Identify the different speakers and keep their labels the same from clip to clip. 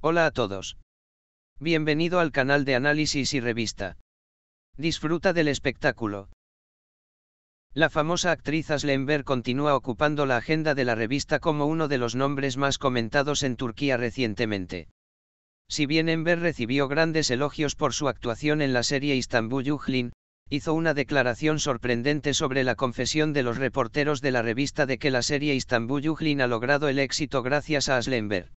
Speaker 1: Hola a todos. Bienvenido al canal de análisis y revista. Disfruta del espectáculo. La famosa actriz Aslenber continúa ocupando la agenda de la revista como uno de los nombres más comentados en Turquía recientemente. Si bien Enver recibió grandes elogios por su actuación en la serie Istanbul Yuhlin, hizo una declaración sorprendente sobre la confesión de los reporteros de la revista de que la serie Istanbul Yuhlin ha logrado el éxito gracias a Aslenber.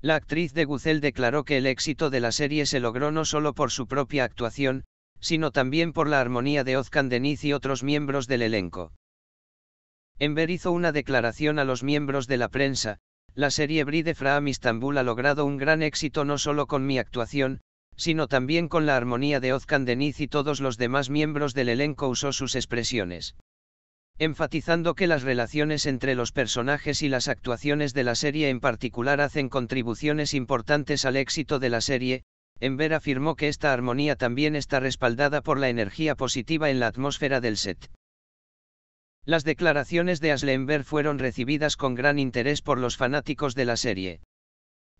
Speaker 1: La actriz de Guzel declaró que el éxito de la serie se logró no solo por su propia actuación, sino también por la armonía de Ozkan Deniz y otros miembros del elenco. Enver hizo una declaración a los miembros de la prensa, la serie Bride Fraam Istanbul ha logrado un gran éxito no solo con mi actuación, sino también con la armonía de Ozkan Deniz y todos los demás miembros del elenco usó sus expresiones enfatizando que las relaciones entre los personajes y las actuaciones de la serie en particular hacen contribuciones importantes al éxito de la serie, Enver afirmó que esta armonía también está respaldada por la energía positiva en la atmósfera del set. Las declaraciones de Asle Enver fueron recibidas con gran interés por los fanáticos de la serie.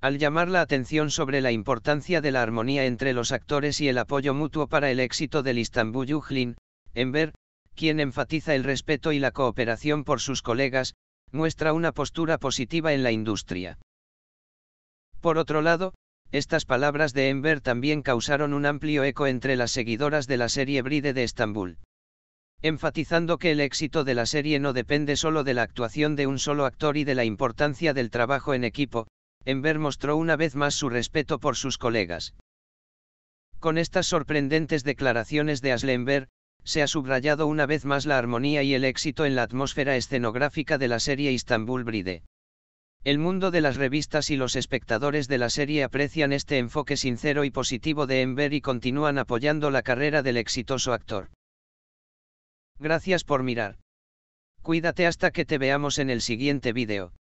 Speaker 1: Al llamar la atención sobre la importancia de la armonía entre los actores y el apoyo mutuo para el éxito del Istanbul Yuhlin, Enver, quien enfatiza el respeto y la cooperación por sus colegas, muestra una postura positiva en la industria. Por otro lado, estas palabras de Enver también causaron un amplio eco entre las seguidoras de la serie Bride de Estambul. Enfatizando que el éxito de la serie no depende solo de la actuación de un solo actor y de la importancia del trabajo en equipo, Enver mostró una vez más su respeto por sus colegas. Con estas sorprendentes declaraciones de Aslenberg, se ha subrayado una vez más la armonía y el éxito en la atmósfera escenográfica de la serie Istanbul Bride. El mundo de las revistas y los espectadores de la serie aprecian este enfoque sincero y positivo de Enver y continúan apoyando la carrera del exitoso actor. Gracias por mirar. Cuídate hasta que te veamos en el siguiente vídeo.